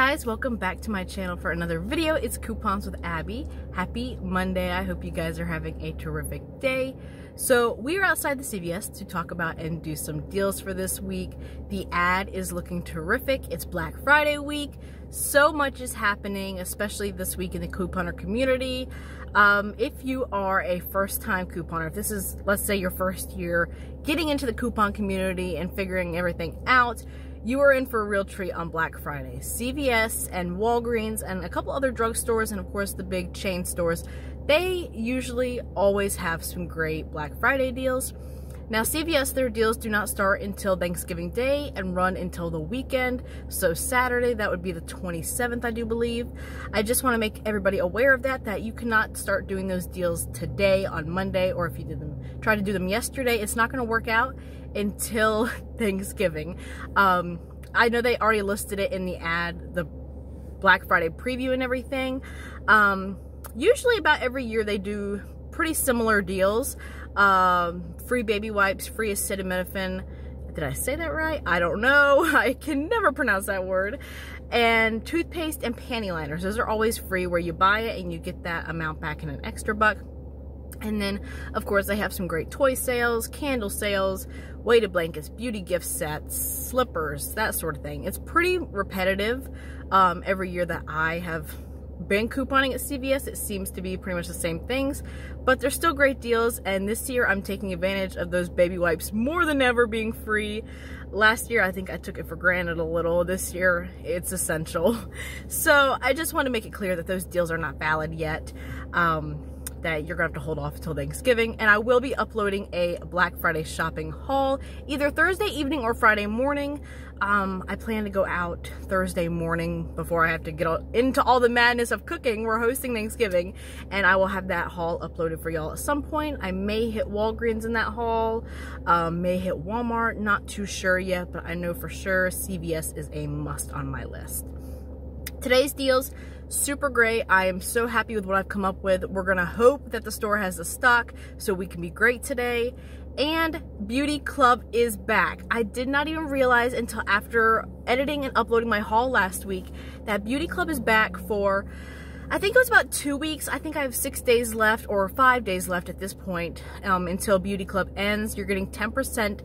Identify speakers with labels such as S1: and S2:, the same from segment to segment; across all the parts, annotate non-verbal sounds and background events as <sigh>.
S1: guys, welcome back to my channel for another video. It's Coupons with Abby. Happy Monday. I hope you guys are having a terrific day. So we are outside the CVS to talk about and do some deals for this week. The ad is looking terrific. It's Black Friday week. So much is happening, especially this week in the couponer community. Um, if you are a first time couponer, if this is, let's say your first year getting into the coupon community and figuring everything out, you are in for a real treat on Black Friday. CVS and Walgreens and a couple other drugstores and of course the big chain stores, they usually always have some great Black Friday deals. Now CVS, their deals do not start until Thanksgiving Day and run until the weekend. So Saturday, that would be the 27th, I do believe. I just wanna make everybody aware of that, that you cannot start doing those deals today on Monday, or if you did them, try to do them yesterday, it's not gonna work out until Thanksgiving. Um, I know they already listed it in the ad, the Black Friday preview and everything. Um, usually about every year they do pretty similar deals. Um, free baby wipes, free acetaminophen. Did I say that right? I don't know. <laughs> I can never pronounce that word. And toothpaste and panty liners. Those are always free where you buy it and you get that amount back in an extra buck. And then, of course, they have some great toy sales, candle sales, weighted blankets, beauty gift sets, slippers, that sort of thing. It's pretty repetitive um, every year that I have been couponing at CVS. It seems to be pretty much the same things, but they're still great deals. And this year I'm taking advantage of those baby wipes more than ever being free. Last year I think I took it for granted a little. This year it's essential. <laughs> So I just want to make it clear that those deals are not valid yet. Um, that you're gonna have to hold off till Thanksgiving. And I will be uploading a Black Friday shopping haul either Thursday evening or Friday morning. Um, I plan to go out Thursday morning before I have to get into all the madness of cooking. We're hosting Thanksgiving and I will have that haul uploaded for y'all at some point. I may hit Walgreens in that haul, um, may hit Walmart, not too sure yet, but I know for sure CVS is a must on my list. Today's deals, super great. I am so happy with what I've come up with. We're gonna hope that the store has the stock so we can be great today. And Beauty Club is back. I did not even realize until after editing and uploading my haul last week that Beauty Club is back for, I think it was about two weeks. I think I have six days left or five days left at this point um, until Beauty Club ends. You're getting 10%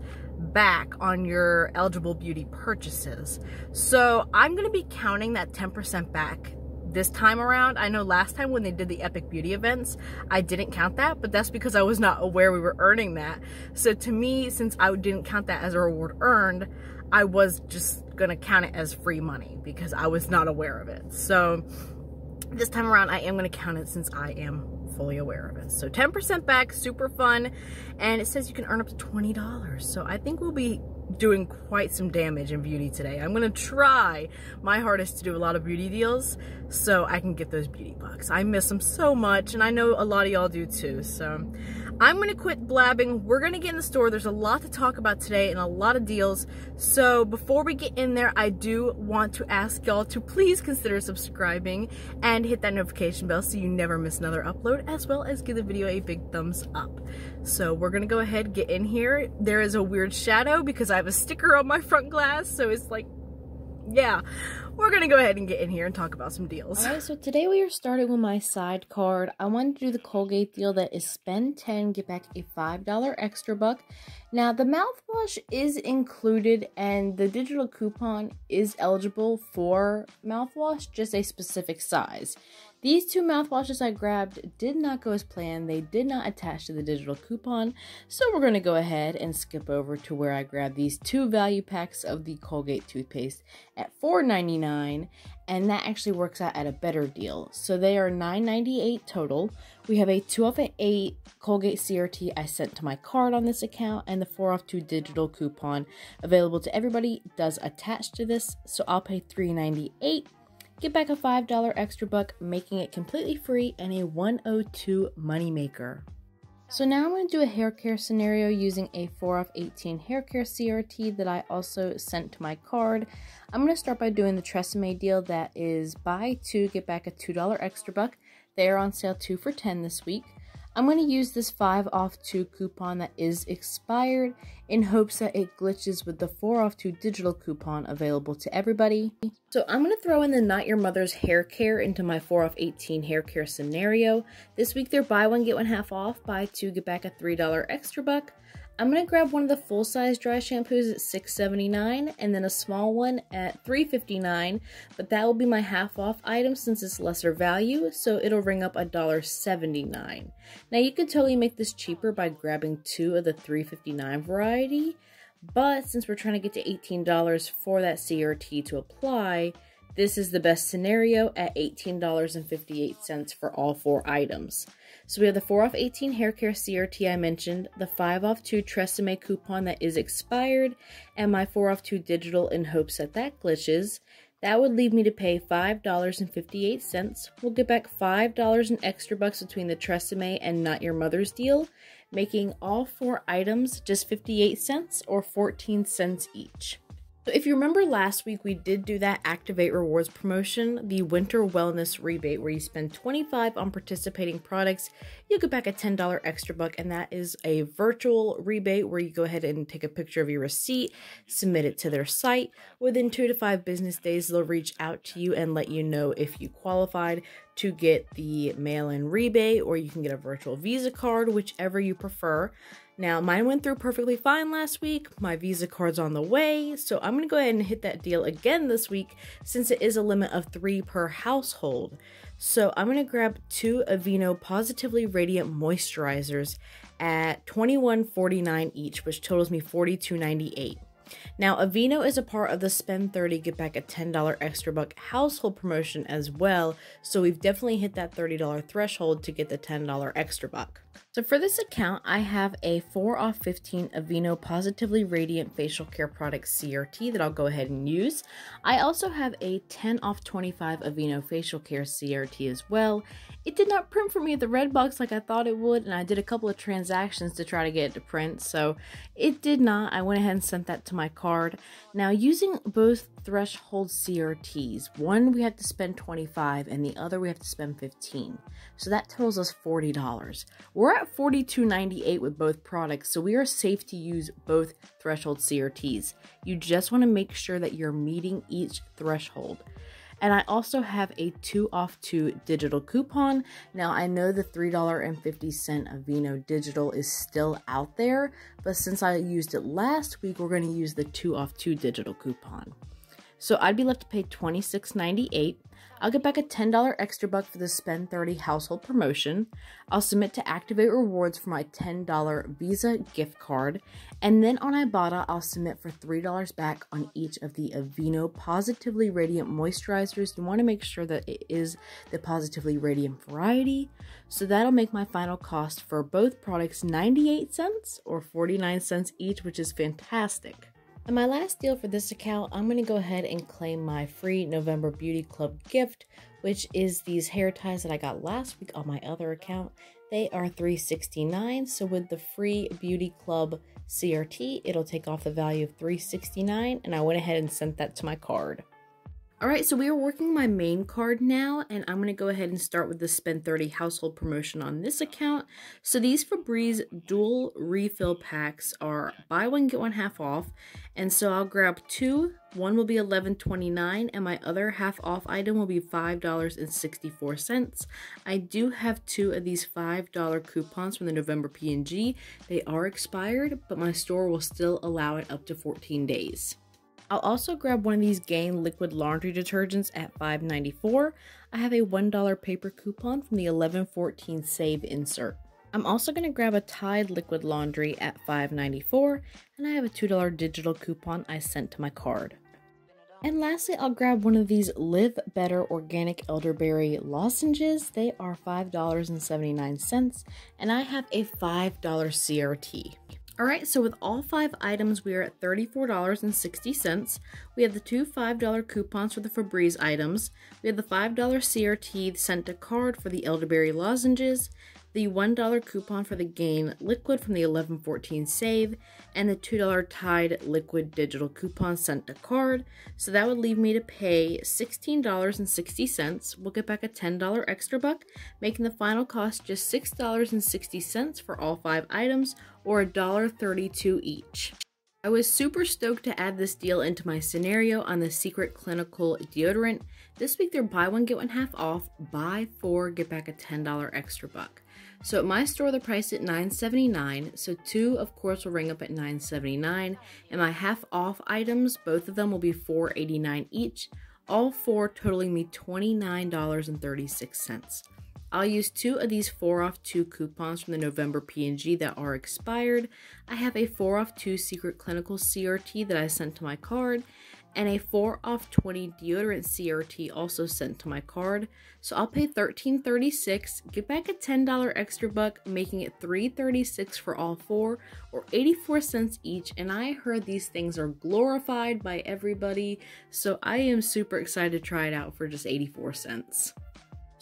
S1: back on your eligible beauty purchases. So I'm gonna be counting that 10% back this time around. I know last time when they did the Epic Beauty events, I didn't count that, but that's because I was not aware we were earning that. So to me, since I didn't count that as a reward earned, I was just gonna count it as free money because I was not aware of it. So this time around, I am gonna count it since I am fully aware of it. So 10% back, super fun. And it says you can earn up to $20. So I think we'll be doing quite some damage in beauty today. I'm gonna try my hardest to do a lot of beauty deals so I can get those beauty bucks. I miss them so much and I know a lot of y'all do too. So I'm going to quit blabbing. We're going to get in the store. There's a lot to talk about today and a lot of deals. So before we get in there, I do want to ask y'all to please consider subscribing and hit that notification bell so you never miss another upload as well as give the video a big thumbs up. So we're going to go ahead, get in here. There is a weird shadow because I have a sticker on my front glass. So it's like yeah, we're gonna go ahead and get in here and talk about some deals. Alright, so today we are starting with my side card. I wanted to do the Colgate deal that is spend 10, get back a $5 extra buck. Now, the mouthwash is included and the digital coupon is eligible for mouthwash, just a specific size. These two mouthwashes I grabbed did not go as planned. They did not attach to the digital coupon. So we're going to go ahead and skip over to where I grabbed these two value packs of the Colgate toothpaste at $4.99 and that actually works out at a better deal. So they are $9.98 total. We have a 2 off 8 Colgate CRT I sent to my card on this account and the 4 off 2 digital coupon available to everybody does attach to this. So I'll pay $3.98 Get back a $5 extra buck, making it completely free and a 102 moneymaker. So now I'm going to do a hair care scenario using a 4 off 18 hair care CRT that I also sent to my card. I'm going to start by doing the Tresemme deal that is buy two, get back a $2 extra buck. They are on sale two for 10 this week. I'm going to use this 5 off 2 coupon that is expired in hopes that it glitches with the 4 off 2 digital coupon available to everybody. So I'm going to throw in the Not Your Mother's hair care into my 4 off 18 hair care scenario. This week they're buy one get one half off, buy two get back a $3 extra buck. I'm going to grab one of the full-size dry shampoos at $6.79 and then a small one at $3.59, but that will be my half-off item since it's lesser value, so it'll ring up $1.79. Now you could totally make this cheaper by grabbing two of the $3.59 variety, but since we're trying to get to $18 for that CRT to apply, this is the best scenario at $18.58 for all four items. So we have the 4 off 18 hair care CRT I mentioned, the 5 off 2 Tresemme coupon that is expired, and my 4 off 2 digital in hopes that that glitches. That would leave me to pay $5.58. We'll get back $5 in extra bucks between the Tresemme and Not Your Mother's deal, making all four items just 58 cents or 14 cents each. So if you remember last week, we did do that Activate Rewards promotion, the winter wellness rebate, where you spend 25 on participating products, you get back a $10 extra buck, and that is a virtual rebate where you go ahead and take a picture of your receipt, submit it to their site. Within two to five business days, they'll reach out to you and let you know if you qualified to get the mail in rebate, or you can get a virtual Visa card, whichever you prefer. Now, mine went through perfectly fine last week. My Visa card's on the way, so I'm gonna go ahead and hit that deal again this week since it is a limit of three per household. So I'm gonna grab two Aveeno Positively Radiant Moisturizers at twenty-one forty-nine each, which totals me forty-two ninety-eight. Now, Avino is a part of the spend 30, get back a $10 extra buck household promotion as well, so we've definitely hit that $30 threshold to get the $10 extra buck. So for this account, I have a 4 off 15 Aveeno Positively Radiant Facial Care Product CRT that I'll go ahead and use. I also have a 10 off 25 Aveeno Facial Care CRT as well. It did not print for me at the red box like I thought it would, and I did a couple of transactions to try to get it to print, so it did not. I went ahead and sent that to my card. Now using both threshold CRTs, one we have to spend 25 and the other we have to spend 15. So that totals us $40. We're we're at 42.98 with both products, so we are safe to use both threshold CRTs. You just want to make sure that you're meeting each threshold. And I also have a 2 off 2 digital coupon. Now, I know the $3.50 Aveeno digital is still out there, but since I used it last week, we're going to use the 2 off 2 digital coupon. So I'd be left to pay $26.98. I'll get back a $10 extra buck for the Spend 30 household promotion. I'll submit to activate rewards for my $10 Visa gift card. And then on Ibotta, I'll submit for $3 back on each of the Aveeno Positively Radiant moisturizers. You want to make sure that it is the Positively Radiant variety. So that'll make my final cost for both products 98 cents or 49 cents each, which is fantastic. And my last deal for this account, I'm going to go ahead and claim my free November Beauty Club gift, which is these hair ties that I got last week on my other account. They are $369, so with the free Beauty Club CRT, it'll take off the value of $369, and I went ahead and sent that to my card. All right, so we are working my main card now, and I'm gonna go ahead and start with the Spend 30 household promotion on this account. So these Febreze dual refill packs are buy one, get one half off. And so I'll grab two, one will be $11.29 and my other half off item will be $5.64. I do have two of these $5 coupons from the November P&G. They are expired, but my store will still allow it up to 14 days. I'll also grab one of these Gain liquid laundry detergents at $5.94. I have a $1 paper coupon from the 1114 save insert. I'm also going to grab a Tide liquid laundry at $5.94 and I have a $2 digital coupon I sent to my card. And lastly, I'll grab one of these Live Better Organic Elderberry Lozenges. They are $5.79, and I have a $5 CRT. All right, so with all five items, we are at $34.60. We have the two $5 coupons for the Febreze items. We have the $5 CRT sent to card for the elderberry lozenges the $1 coupon for the Gain liquid from the 1114 save, and the $2 Tide liquid digital coupon sent to card, so that would leave me to pay $16.60. We'll get back a $10 extra buck, making the final cost just $6.60 for all five items, or $1.32 each. I was super stoked to add this deal into my scenario on the Secret Clinical deodorant. This week they're buy one, get one half off, buy four, get back a $10 extra buck. So at my store, the price at $9.79, so two, of course, will ring up at $9.79, and my half-off items, both of them will be $4.89 each, all four totaling me $29.36. I'll use two of these 4 off 2 coupons from the November P&G that are expired. I have a 4 off 2 secret clinical CRT that I sent to my card, and a 4 off 20 deodorant CRT also sent to my card. So I'll pay $13.36, get back a $10 extra buck, making it $3.36 for all four or 84 cents each. And I heard these things are glorified by everybody. So I am super excited to try it out for just 84 cents.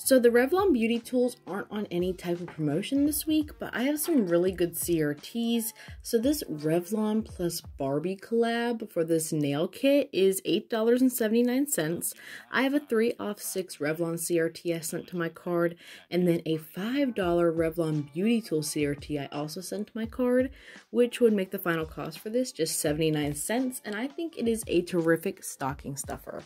S1: So the Revlon Beauty Tools aren't on any type of promotion this week, but I have some really good CRTs. So this Revlon plus Barbie collab for this nail kit is $8.79. I have a 3 off 6 Revlon CRT I sent to my card, and then a $5 Revlon Beauty Tool CRT I also sent to my card, which would make the final cost for this just 79 cents, and I think it is a terrific stocking stuffer.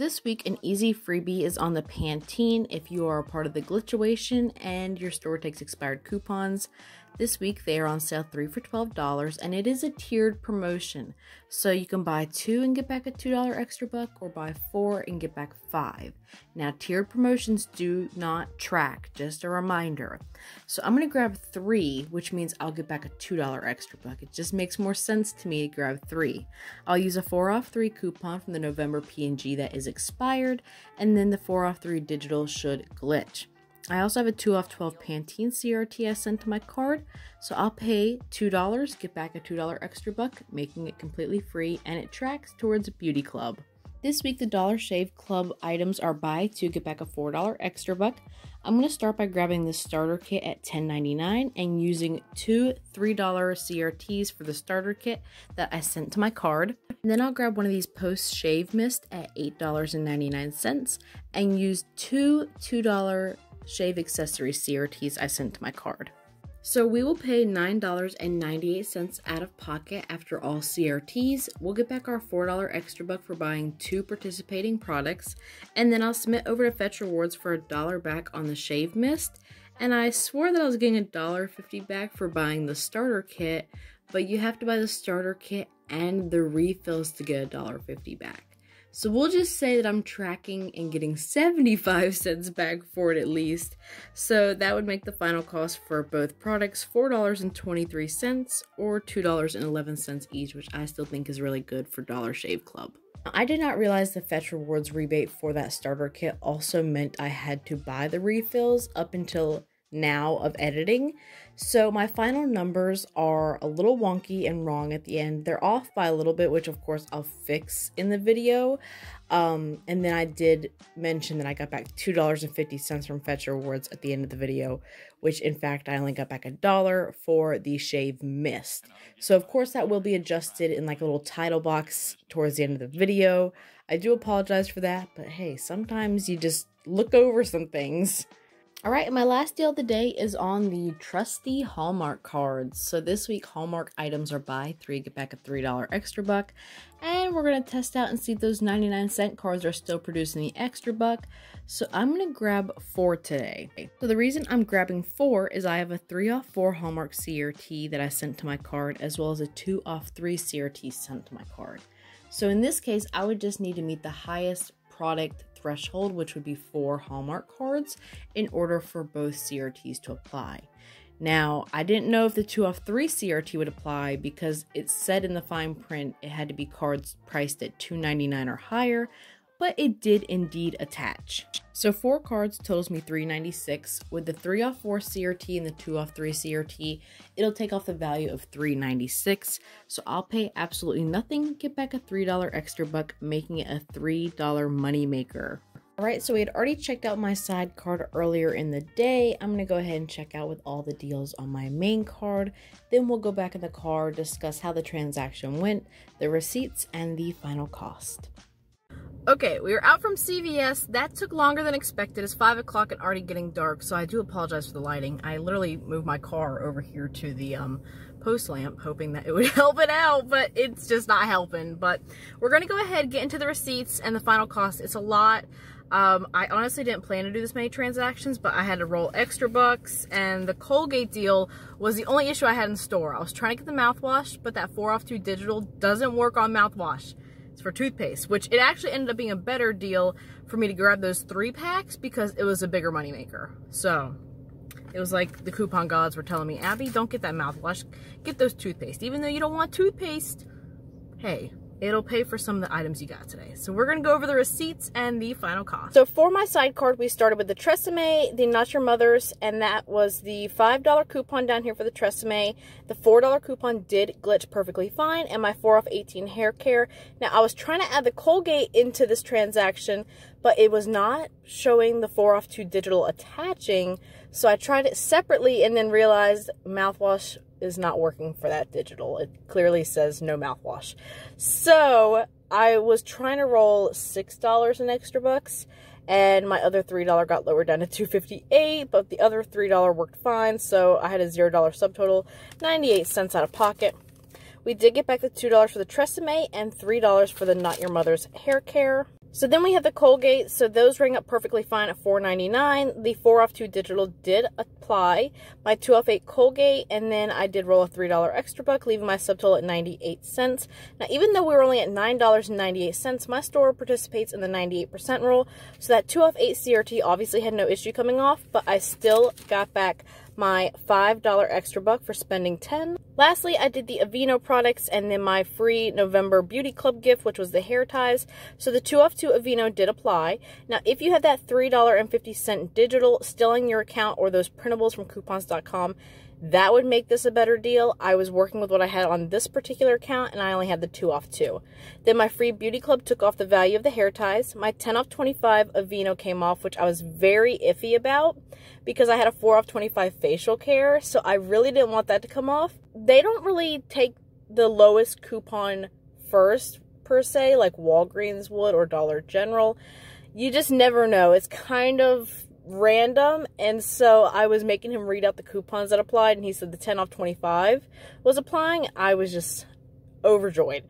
S1: This week, an easy freebie is on the Pantene if you are a part of the Glituation and your store takes expired coupons. This week they are on sale three for $12 and it is a tiered promotion. So you can buy two and get back a $2 extra buck or buy four and get back five. Now tiered promotions do not track, just a reminder. So I'm gonna grab three, which means I'll get back a $2 extra buck. It just makes more sense to me to grab three. I'll use a four off three coupon from the November PNG is expired and then the four off three digital should glitch. I also have a 2 off 12 Pantene CRTs sent to my card, so I'll pay $2, get back a $2 extra buck, making it completely free, and it tracks towards beauty club. This week, the Dollar Shave Club items are buy to get back a $4 extra buck. I'm going to start by grabbing the starter kit at $10.99 and using two $3 CRTs for the starter kit that I sent to my card. And then I'll grab one of these post shave mist at $8.99 and use two $2 Shave accessory CRTs I sent to my card. So we will pay $9.98 out of pocket after all CRTs. We'll get back our $4 extra buck for buying two participating products, and then I'll submit over to Fetch Rewards for a dollar back on the shave mist. And I swore that I was getting a dollar fifty back for buying the starter kit, but you have to buy the starter kit and the refills to get a dollar fifty back. So we'll just say that I'm tracking and getting 75 cents back for it at least. So that would make the final cost for both products $4.23 or $2.11 each, which I still think is really good for Dollar Shave Club. I did not realize the Fetch Rewards rebate for that starter kit also meant I had to buy the refills up until now of editing. So my final numbers are a little wonky and wrong at the end. They're off by a little bit, which of course I'll fix in the video. Um, and then I did mention that I got back $2.50 from Fetch Rewards at the end of the video, which in fact I only got back a dollar for the shave mist. So of course that will be adjusted in like a little title box towards the end of the video. I do apologize for that, but hey, sometimes you just look over some things. All right, my last deal of the day is on the trusty Hallmark cards. So this week, Hallmark items are buy three, get back a $3 extra buck. And we're going to test out and see if those 99 cent cards are still producing the extra buck. So I'm going to grab four today. So the reason I'm grabbing four is I have a three off four Hallmark CRT that I sent to my card, as well as a two off three CRT sent to my card. So in this case, I would just need to meet the highest product threshold, which would be four Hallmark cards, in order for both CRTs to apply. Now, I didn't know if the 2 off 3 CRT would apply because it said in the fine print it had to be cards priced at 2.99 or higher, but it did indeed attach. So four cards totals me 396. With the three off four CRT and the two off three CRT, it'll take off the value of 396. So I'll pay absolutely nothing, get back a $3 extra buck, making it a $3 money maker. All right, so we had already checked out my side card earlier in the day. I'm gonna go ahead and check out with all the deals on my main card. Then we'll go back in the car, discuss how the transaction went, the receipts, and the final cost. Okay, we were out from CVS. That took longer than expected. It's 5 o'clock and already getting dark, so I do apologize for the lighting. I literally moved my car over here to the um, post lamp, hoping that it would <laughs> help it out, but it's just not helping. But we're going to go ahead, get into the receipts and the final cost. It's a lot. Um, I honestly didn't plan to do this many transactions, but I had to roll extra bucks, and the Colgate deal was the only issue I had in store. I was trying to get the mouthwash, but that 4 off 2 digital doesn't work on mouthwash for toothpaste, which it actually ended up being a better deal for me to grab those three packs because it was a bigger moneymaker. So it was like the coupon gods were telling me, Abby, don't get that mouthwash. Get those toothpaste. Even though you don't want toothpaste, hey, it'll pay for some of the items you got today. So we're gonna go over the receipts and the final cost. So for my side card, we started with the Tresemme, the Not Your Mother's, and that was the $5 coupon down here for the Tresemme. The $4 coupon did glitch perfectly fine, and my 4 off 18 hair care. Now I was trying to add the Colgate into this transaction, but it was not showing the 4 off 2 digital attaching. So I tried it separately and then realized mouthwash is not working for that digital. It clearly says no mouthwash. So I was trying to roll $6 in extra bucks and my other $3 got lowered down to 258 but the other $3 worked fine so I had a $0 subtotal, 98 cents out of pocket. We did get back the $2 for the Tresemme and $3 for the Not Your Mother's hair care. So then we have the Colgate. So those ring up perfectly fine at $4.99. The 4 off 2 digital did apply. My 2 off 8 Colgate, and then I did roll a $3 extra buck, leaving my subtotal at 98 cents. Now, even though we were only at $9.98, my store participates in the 98% rule. So that 2 off 8 CRT obviously had no issue coming off, but I still got back my $5 extra buck for spending 10. Lastly, I did the Aveeno products and then my free November Beauty Club gift, which was the hair ties. So the 2 off 2 Aveeno did apply. Now, if you have that $3.50 digital still in your account or those printables from coupons.com, that would make this a better deal. I was working with what I had on this particular account and I only had the two off two. Then my free beauty club took off the value of the hair ties. My 10 off 25 Aveeno came off, which I was very iffy about because I had a four off 25 facial care. So I really didn't want that to come off. They don't really take the lowest coupon first per se, like Walgreens would or Dollar General. You just never know. It's kind of random and so I was making him read out the coupons that applied and he said the 10 off 25 was applying I was just overjoyed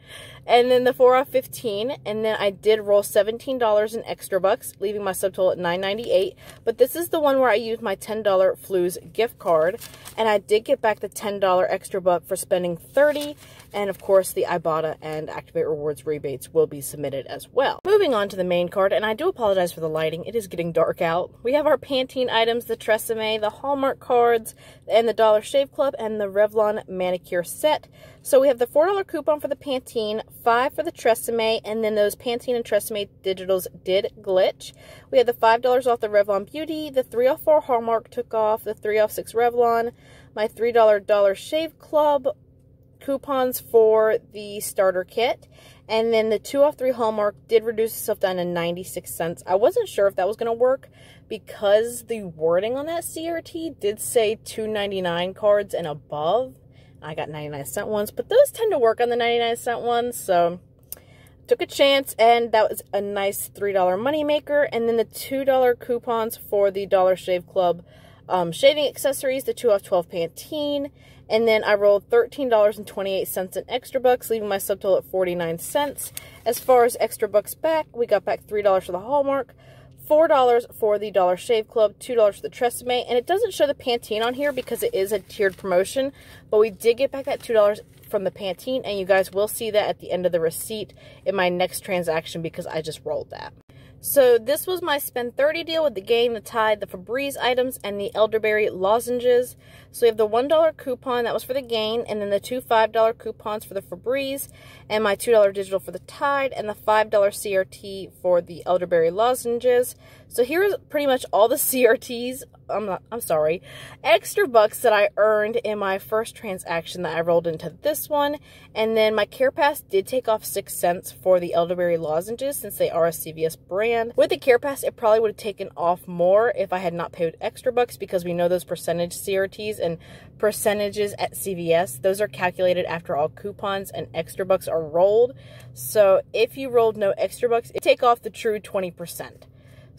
S1: and then the four off 15 and then I did roll $17 in extra bucks leaving my subtotal at 9.98 but this is the one where I used my $10 Flues gift card and I did get back the $10 extra buck for spending 30 and of course the Ibotta and Activate Rewards rebates will be submitted as well. Moving on to the main card and I do apologize for the lighting it is getting dark out. We have our Pantene items, the Tresemme, the Hallmark cards and the Dollar Shave Club and the Revlon manicure set. So we have the $4 coupon for the Pantene five for the Tresemme, and then those Pantene and Tresemme digitals did glitch. We had the $5 off the Revlon Beauty, the 3 off 4 Hallmark took off, the 3 off 6 Revlon, my $3 Dollar Shave Club coupons for the starter kit, and then the 2 off 3 Hallmark did reduce itself down to 96 cents. I wasn't sure if that was going to work because the wording on that CRT did say 2.99 cards and above. I got 99 cent ones, but those tend to work on the 99 cent ones, so took a chance and that was a nice $3 moneymaker. And then the $2 coupons for the Dollar Shave Club um, shaving accessories, the 2 off 12 Pantene, and then I rolled $13.28 in extra bucks, leaving my subtotal at 49 cents. As far as extra bucks back, we got back $3 for the Hallmark, $4 for the Dollar Shave Club, $2 for the Tresemme, and it doesn't show the Pantene on here because it is a tiered promotion, but we did get back that $2 from the Pantene, and you guys will see that at the end of the receipt in my next transaction because I just rolled that. So this was my spend 30 deal with the Gain, the Tide, the Febreze items, and the Elderberry lozenges. So we have the $1 coupon, that was for the Gain, and then the two $5 coupons for the Febreze, and my $2 digital for the Tide, and the $5 CRT for the Elderberry lozenges. So here's pretty much all the <laughs> CRTs, I'm not, I'm sorry, extra bucks that I earned in my first transaction that I rolled into this one. And then my Care Pass did take off six cents for the elderberry lozenges since they are a CVS brand. With the Care Pass, it probably would have taken off more if I had not paid extra bucks because we know those percentage CRTs and percentages at CVS, those are calculated after all coupons and extra bucks are rolled. So if you rolled no extra bucks, it take off the true 20%.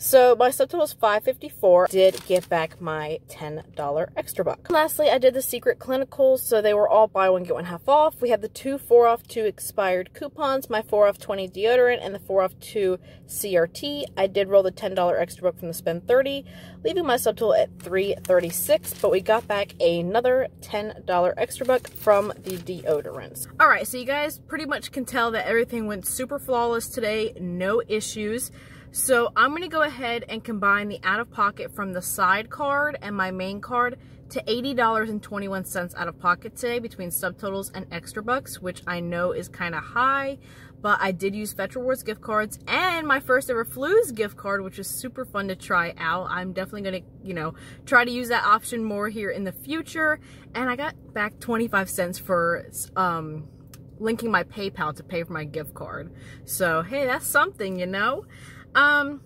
S1: So my subtotal total was 554. Did get back my $10 extra buck. And lastly, I did the secret clinicals. So they were all buy one, get one half off. We had the two four off two expired coupons, my four off 20 deodorant and the four off two CRT. I did roll the $10 extra buck from the spend 30, leaving my subtotal at 336, but we got back another $10 extra buck from the deodorants. All right, so you guys pretty much can tell that everything went super flawless today. No issues. So I'm going to go ahead and combine the out-of-pocket from the side card and my main card to $80.21 out of pocket today between subtotals and extra bucks, which I know is kind of high, but I did use Fetch Rewards gift cards and my first ever Flues gift card, which is super fun to try out. I'm definitely going to, you know, try to use that option more here in the future. And I got back 25 cents for, um, linking my PayPal to pay for my gift card. So, hey, that's something, you know? Um,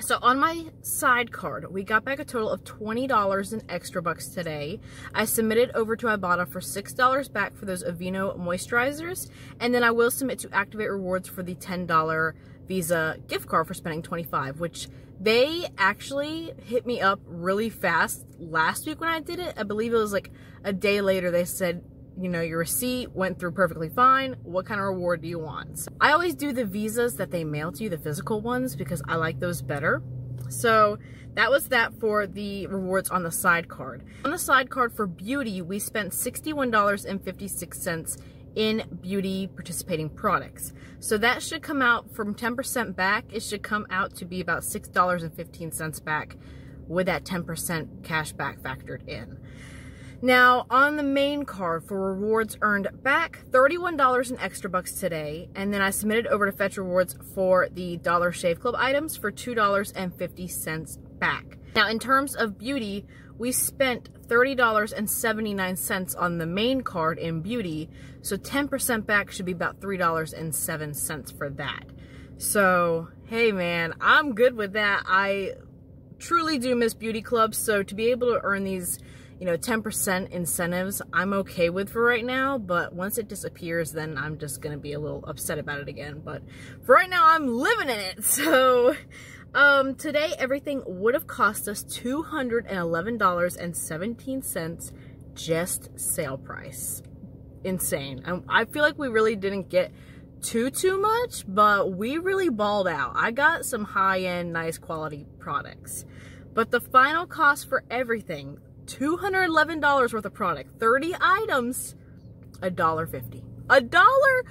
S1: so on my side card, we got back a total of $20 in extra bucks today. I submitted over to Ibotta for $6 back for those Aveeno moisturizers, and then I will submit to Activate Rewards for the $10 Visa gift card for spending 25, which they actually hit me up really fast last week when I did it. I believe it was like a day later they said you know, your receipt went through perfectly fine. What kind of reward do you want? So I always do the visas that they mail to you, the physical ones, because I like those better. So that was that for the rewards on the side card. On the side card for beauty, we spent $61.56 in beauty participating products. So that should come out from 10% back. It should come out to be about $6.15 back with that 10% cash back factored in. Now, on the main card for rewards earned back, $31 in extra bucks today. And then I submitted over to Fetch Rewards for the Dollar Shave Club items for $2.50 back. Now, in terms of beauty, we spent $30.79 on the main card in beauty, so 10% back should be about $3.07 for that. So, hey man, I'm good with that. I truly do miss beauty clubs, so to be able to earn these you know, 10% incentives I'm okay with for right now, but once it disappears, then I'm just going to be a little upset about it again. But for right now, I'm living in it. <laughs> So um, today, everything would have cost us $211.17 just sale price. Insane. I, I feel like we really didn't get too too much but we really balled out i got some high-end nice quality products but the final cost for everything $211 worth of product, 30 items, $1.50. A dollar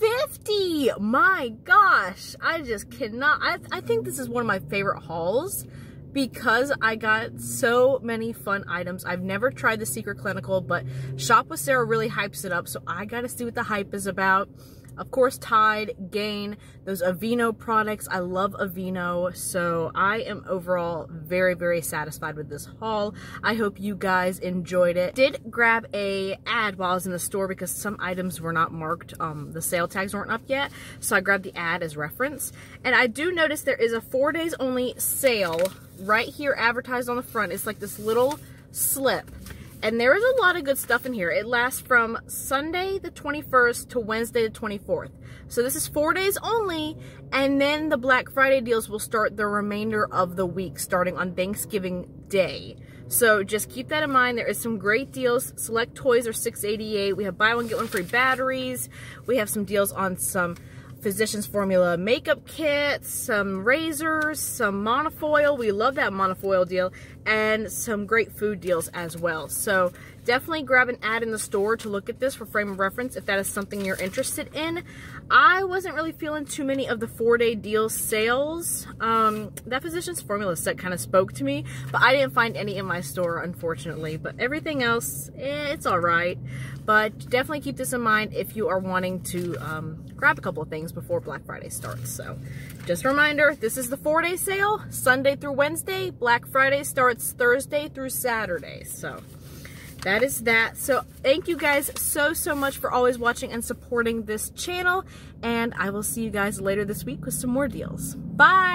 S1: fifty! My gosh, I just cannot. I, I think this is one of my favorite hauls because I got so many fun items. I've never tried the Secret Clinical, but Shop with Sarah really hypes it up, so I gotta see what the hype is about. Of course, Tide, Gain, those Aveeno products. I love Aveeno, so I am overall very, very satisfied with this haul. I hope you guys enjoyed it. Did grab a ad while I was in the store because some items were not marked. Um, the sale tags weren't up yet, so I grabbed the ad as reference. And I do notice there is a four days only sale right here advertised on the front. It's like this little slip and there is a lot of good stuff in here. It lasts from Sunday the 21st to Wednesday the 24th. So this is four days only. And then the Black Friday deals will start the remainder of the week starting on Thanksgiving Day. So just keep that in mind. There is some great deals. Select toys are 688. We have buy one, get one free batteries. We have some deals on some Physicians Formula makeup kits, some razors, some monofoil. We love that monofoil deal. And some great food deals as well. So definitely grab an ad in the store to look at this for frame of reference if that is something you're interested in. I wasn't really feeling too many of the four-day deal sales. Um, that Physicians Formula set kind of spoke to me, but I didn't find any in my store, unfortunately. But everything else, eh, it's all right. But definitely keep this in mind if you are wanting to um, grab a couple of things before Black Friday starts. So just a reminder, this is the four-day sale, Sunday through Wednesday. Black Friday starts Thursday through Saturday. So that is that. So thank you guys so, so much for always watching and supporting this channel. And I will see you guys later this week with some more deals. Bye!